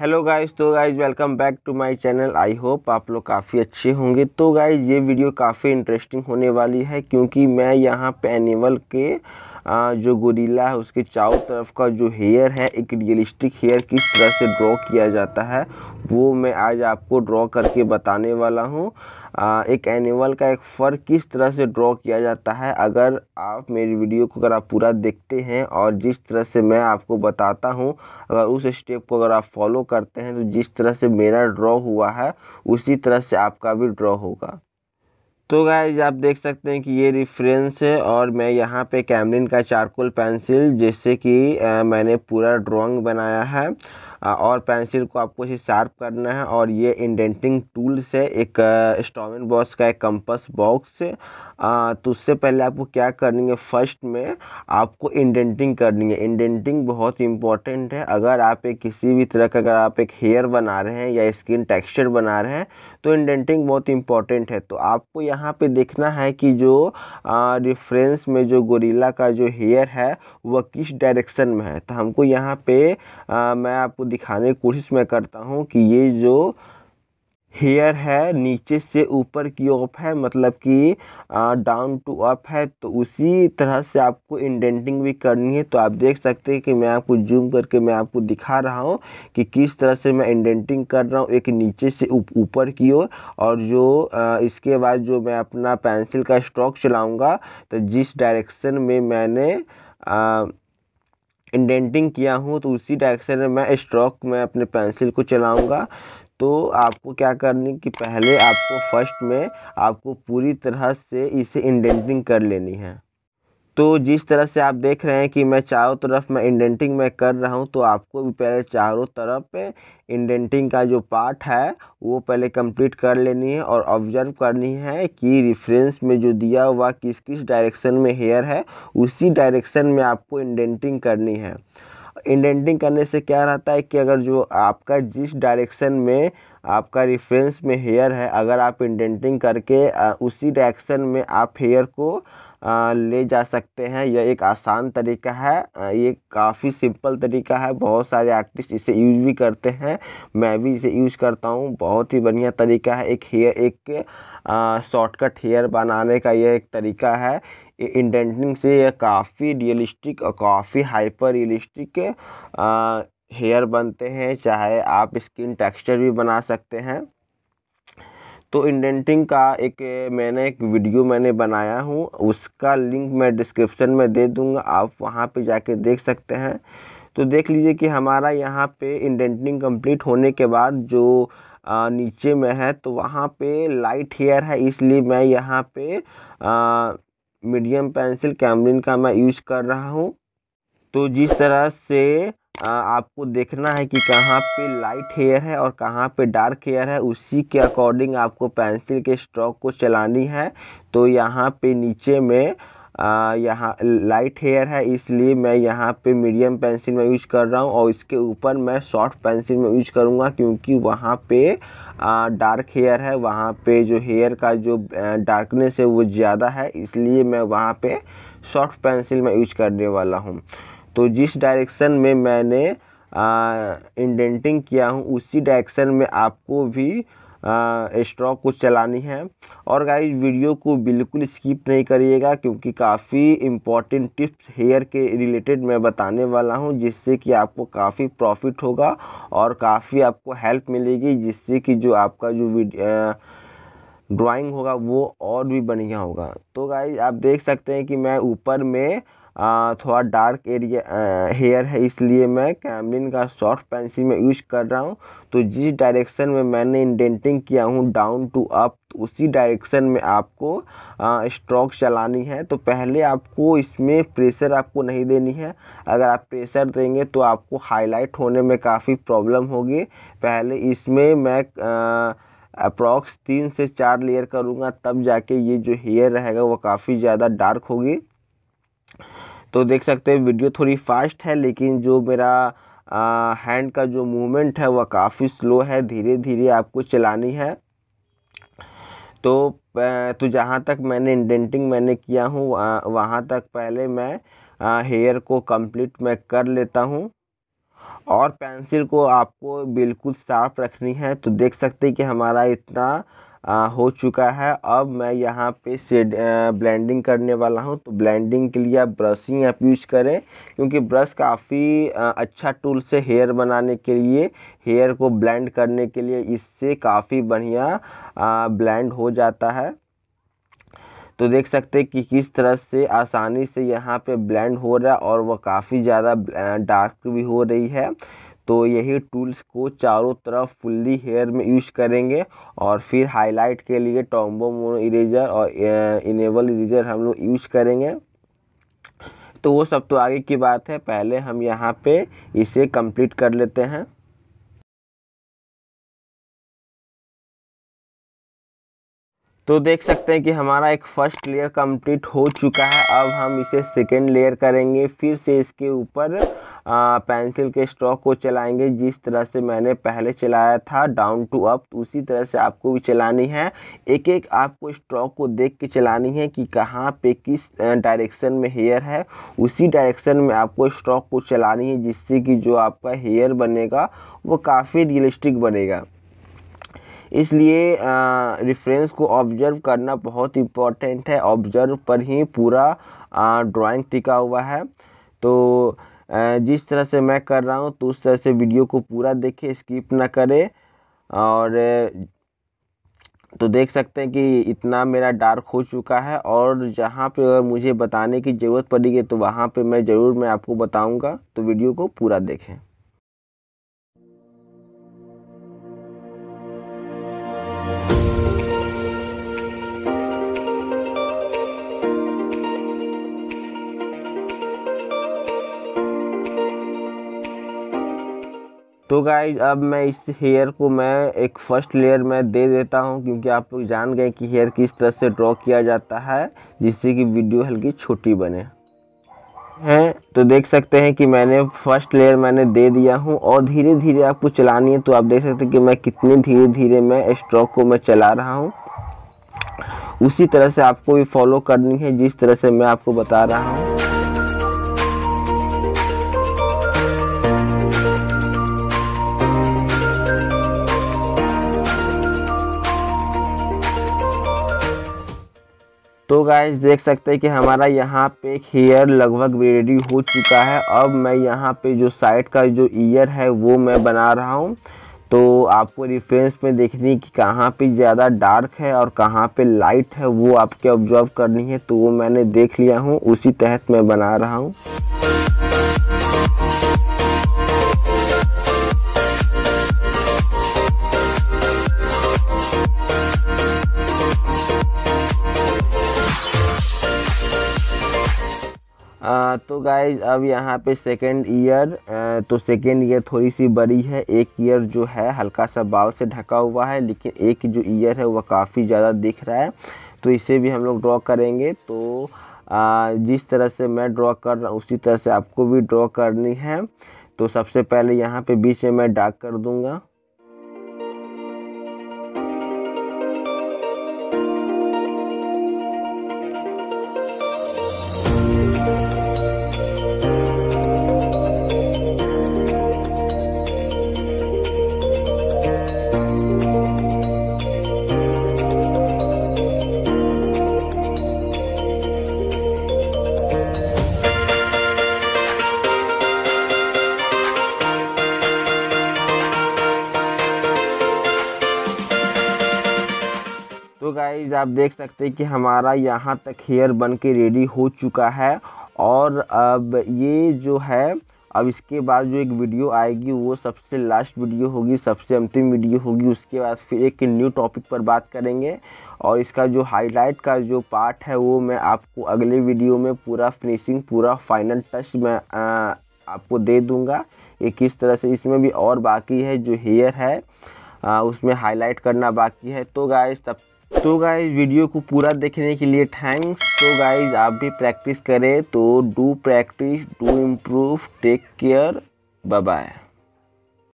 hello guys तो guys welcome back to my channel I hope आप लोग काफ़ी अच्छे होंगे तो गाइस ये वीडियो काफ़ी इंटरेस्टिंग होने वाली है क्योंकि मैं यहाँ पे एनिमल के जो गोरीला है उसके चारों तरफ का जो हेयर है एक रियलिस्टिक हेयर किस तरह से ड्रॉ किया जाता है वो मैं आज आपको ड्रॉ करके बताने वाला हूँ एक एनिमल का एक फ़र किस तरह से ड्रॉ किया जाता है अगर आप मेरी वीडियो को अगर आप पूरा देखते हैं और जिस तरह से मैं आपको बताता हूं अगर उस स्टेप को अगर आप फॉलो करते हैं तो जिस तरह से मेरा ड्रॉ हुआ है उसी तरह से आपका भी ड्रॉ होगा तो गाइज आप देख सकते हैं कि ये रिफ्रेंस है और मैं यहाँ पे कैमरिन का चारकोल पेंसिल जिससे कि मैंने पूरा ड्राइंग बनाया है और पेंसिल को आपको इसे शार्प करना है और ये इंडेंटिंग टूल से एक स्टॉमिन बॉक्स का एक कंपस बॉक्स तो उससे पहले आपको क्या करनी है फर्स्ट में आपको इंडेंटिंग करनी है इंडेंटिंग बहुत इंपॉर्टेंट है अगर आप एक किसी भी तरह का अगर आप एक हेयर बना रहे हैं या स्किन टेक्सचर बना रहे हैं तो इंडेंटिंग बहुत इंपॉर्टेंट है तो आपको यहाँ पे देखना है कि जो रिफ्रेंस में जो गोरीला का जो हेयर है वह किस डायरेक्शन में है तो हमको यहाँ पर मैं आपको दिखाने की कोशिश मैं करता हूँ कि ये जो हेयर है नीचे से ऊपर की ओप है मतलब कि डाउन टू अप है तो उसी तरह से आपको इंडेंटिंग भी करनी है तो आप देख सकते हैं कि मैं आपको जूम करके मैं आपको दिखा रहा हूँ कि किस तरह से मैं इंडेंटिंग कर रहा हूँ एक नीचे से ऊपर की ओर और जो आ, इसके बाद जो मैं अपना पेंसिल का स्ट्रोक चलाऊँगा तो जिस डायरेक्शन में मैंने आ, इंडेंटिंग किया हूँ तो उसी डायरेक्शन में मैं स्ट्रोक में अपने पेंसिल को चलाऊँगा तो आपको क्या करनी कि पहले आपको फर्स्ट में आपको पूरी तरह से इसे इंडेंटिंग कर लेनी है तो जिस तरह से आप देख रहे हैं कि मैं चारों तरफ मैं इंडेंटिंग में कर रहा हूं तो आपको भी पहले चारों तरफ इंडेंटिंग का जो पार्ट है वो पहले कंप्लीट कर लेनी है और ऑब्जर्व करनी है कि रिफ्रेंस में जो दिया हुआ किस किस डायरेक्शन में हेयर है उसी डायरेक्शन में आपको इंडेंटिंग करनी है इंडेंटिंग करने से क्या रहता है कि अगर जो आपका जिस डायरेक्शन में आपका रिफ्रेंस में हेयर है अगर आप इंडेंटिंग करके उसी डायरेक्शन में आप हेयर को ले जा सकते हैं यह एक आसान तरीका है ये काफ़ी सिंपल तरीका है बहुत सारे आर्टिस्ट इसे यूज भी करते हैं मैं भी इसे यूज करता हूँ बहुत ही बढ़िया तरीका है एक हेयर एक शॉर्टकट हेयर बनाने का यह एक तरीका है इंडेंटिंग से यह काफ़ी रियलिस्टिक और काफ़ी हाइपर रियलिस्टिक हेयर बनते हैं चाहे आप स्किन टेक्सचर भी बना सकते हैं तो इंडेंटिंग का एक मैंने एक वीडियो मैंने बनाया हूँ उसका लिंक मैं डिस्क्रिप्शन में दे दूँगा आप वहाँ पे जाके देख सकते हैं तो देख लीजिए कि हमारा यहाँ पे इंडेंटिंग कंप्लीट होने के बाद जो आ, नीचे में है तो वहाँ पे लाइट हेयर है इसलिए मैं यहाँ पे आ, मीडियम पेंसिल कैमरिन का मैं यूज़ कर रहा हूँ तो जिस तरह से आपको देखना है कि कहाँ पे लाइट हेयर है और कहाँ पे डार्क हेयर है उसी के अकॉर्डिंग आपको पेंसिल के स्ट्रोक को चलानी है तो यहाँ पे नीचे में यहाँ लाइट हेयर है इसलिए मैं यहाँ पे मीडियम पेंसिल में यूज कर रहा हूँ और इसके ऊपर मैं शॉर्ट पेंसिल में यूज करूँगा क्योंकि वहाँ पे आ, डार्क हेयर है वहाँ पे जो हेयर का जो डार्कनेस है वो ज़्यादा है इसलिए मैं वहाँ पे शॉर्ट पेंसिल में यूज करने वाला हूँ तो जिस डायरेक्शन में मैंने इंडेंटिंग किया हूँ उसी डायरेक्शन में आपको भी स्ट्रोक को चलानी है और गाइज वीडियो को बिल्कुल स्किप नहीं करिएगा क्योंकि काफ़ी इम्पॉर्टेंट टिप्स हेयर के रिलेटेड मैं बताने वाला हूं जिससे कि आपको काफ़ी प्रॉफिट होगा और काफ़ी आपको हेल्प मिलेगी जिससे कि जो आपका जो ड्राइंग होगा वो और भी बढ़िया होगा तो गाइज आप देख सकते हैं कि मैं ऊपर में थोड़ा डार्क एरिया हेयर है इसलिए मैं कैमलिन का सॉफ्ट पेंसिल में यूज कर रहा हूँ तो जिस डायरेक्शन में मैंने इंडेंटिंग किया हूँ डाउन टू अप उसी डायरेक्शन में आपको स्ट्रोक चलानी है तो पहले आपको इसमें प्रेशर आपको नहीं देनी है अगर आप प्रेशर देंगे तो आपको हाईलाइट होने में काफ़ी प्रॉब्लम होगी पहले इसमें मैं आ, अप्रॉक्स तीन से चार लेयर करूँगा तब जाके ये जो हेयर रहेगा वो काफ़ी ज़्यादा डार्क होगी तो देख सकते हैं वीडियो थोड़ी फास्ट है लेकिन जो मेरा हैंड का जो मूवमेंट है वह काफ़ी स्लो है धीरे धीरे आपको चलानी है तो तो जहाँ तक मैंने इंडेंटिंग मैंने किया हूँ वहाँ तक पहले मैं हेयर को कंप्लीट मैं कर लेता हूँ और पेंसिल को आपको बिल्कुल साफ रखनी है तो देख सकते हैं कि हमारा इतना हो चुका है अब मैं यहाँ पे शेड ब्लेंडिंग करने वाला हूँ तो ब्लेंडिंग के लिए आप ब्रशिंग आप यूज़ करें क्योंकि ब्रश काफ़ी अच्छा टूल से हेयर बनाने के लिए हेयर को ब्लेंड करने के लिए इससे काफ़ी बढ़िया ब्लेंड हो जाता है तो देख सकते हैं कि किस तरह से आसानी से यहाँ पे ब्लेंड हो रहा है और वह काफ़ी ज़्यादा डार्क भी हो रही है तो यही टूल्स को चारों तरफ फुल्ली हेयर में यूज करेंगे और फिर हाईलाइट के लिए टॉम्बो मोनो इरेजर और इनेबल इरेजर हम लोग यूज करेंगे तो वो सब तो आगे की बात है पहले हम यहाँ पे इसे कंप्लीट कर लेते हैं तो देख सकते हैं कि हमारा एक फर्स्ट लेयर कंप्लीट हो चुका है अब हम इसे सेकेंड लेयर करेंगे फिर से इसके ऊपर पेंसिल के स्ट्रोक को चलाएंगे जिस तरह से मैंने पहले चलाया था डाउन टू अप उसी तरह से आपको भी चलानी है एक एक आपको स्ट्रोक को देख के चलानी है कि कहाँ पे किस डायरेक्शन में हेयर है उसी डायरेक्शन में आपको स्ट्रोक को चलानी है जिससे कि जो आपका हेयर बनेगा वो काफ़ी रियलिस्टिक बनेगा इसलिए रिफ्रेंस को ऑब्जर्व करना बहुत इम्पॉर्टेंट है ऑब्जर्व पर ही पूरा ड्राइंग टिका हुआ है तो जिस तरह से मैं कर रहा हूँ तो उस तरह से वीडियो को पूरा देखे स्किप ना करें और तो देख सकते हैं कि इतना मेरा डार्क हो चुका है और जहाँ पे अगर मुझे बताने की ज़रूरत पड़ेगी तो वहाँ पे मैं ज़रूर मैं आपको बताऊँगा तो वीडियो को पूरा देखें तो गाइज अब मैं इस हेयर को मैं एक फर्स्ट लेयर में दे देता हूँ क्योंकि आप लोग जान गए कि हेयर किस तरह से ड्रॉ किया जाता है जिससे कि वीडियो हल्की छोटी बने हैं तो देख सकते हैं कि मैंने फर्स्ट लेयर मैंने दे दिया हूँ और धीरे धीरे आपको चलानी है तो आप देख सकते हैं कि मैं कितनी धीरे धीरे मैं स्ट्रोक को मैं चला रहा हूँ उसी तरह से आपको भी फॉलो करनी है जिस तरह से मैं आपको बता रहा हूँ तो गाइज देख सकते हैं कि हमारा यहाँ पे हेयर लगभग रेडी हो चुका है अब मैं यहाँ पे जो साइड का जो ईयर है वो मैं बना रहा हूँ तो आपको रिफ्रेंस में देखनी कि कहाँ पे ज़्यादा डार्क है और कहाँ पे लाइट है वो आपके ऑब्जर्व करनी है तो वो मैंने देख लिया हूँ उसी तहत मैं बना रहा हूँ तो गाइज अब यहाँ पे सेकेंड ईयर तो सेकेंड ईयर थोड़ी सी बड़ी है एक ईयर जो है हल्का सा बाल से ढका हुआ है लेकिन एक जो ईयर है वह काफ़ी ज़्यादा दिख रहा है तो इसे भी हम लोग ड्रॉ करेंगे तो आ, जिस तरह से मैं ड्रॉ कर रहा हूँ उसी तरह से आपको भी ड्रॉ करनी है तो सबसे पहले यहाँ पे बीच में मैं डार्क कर दूँगा गाइज आप देख सकते हैं कि हमारा यहाँ तक हेयर बन के रेडी हो चुका है और अब ये जो है अब इसके बाद जो एक वीडियो आएगी वो सबसे लास्ट वीडियो होगी सबसे अंतिम वीडियो होगी उसके बाद फिर एक न्यू टॉपिक पर बात करेंगे और इसका जो हाईलाइट का जो पार्ट है वो मैं आपको अगले वीडियो में पूरा फिनिशिंग पूरा फाइनल टच मैं आ, आपको दे दूँगा ये किस तरह से इसमें भी और बाकी है जो हेयर है आ, उसमें हाईलाइट करना बाकी है तो गाय तब तो गाइज वीडियो को पूरा देखने के लिए थैंक्स तो गाइज आप भी प्रैक्टिस करें तो do practice do improve take care bye bye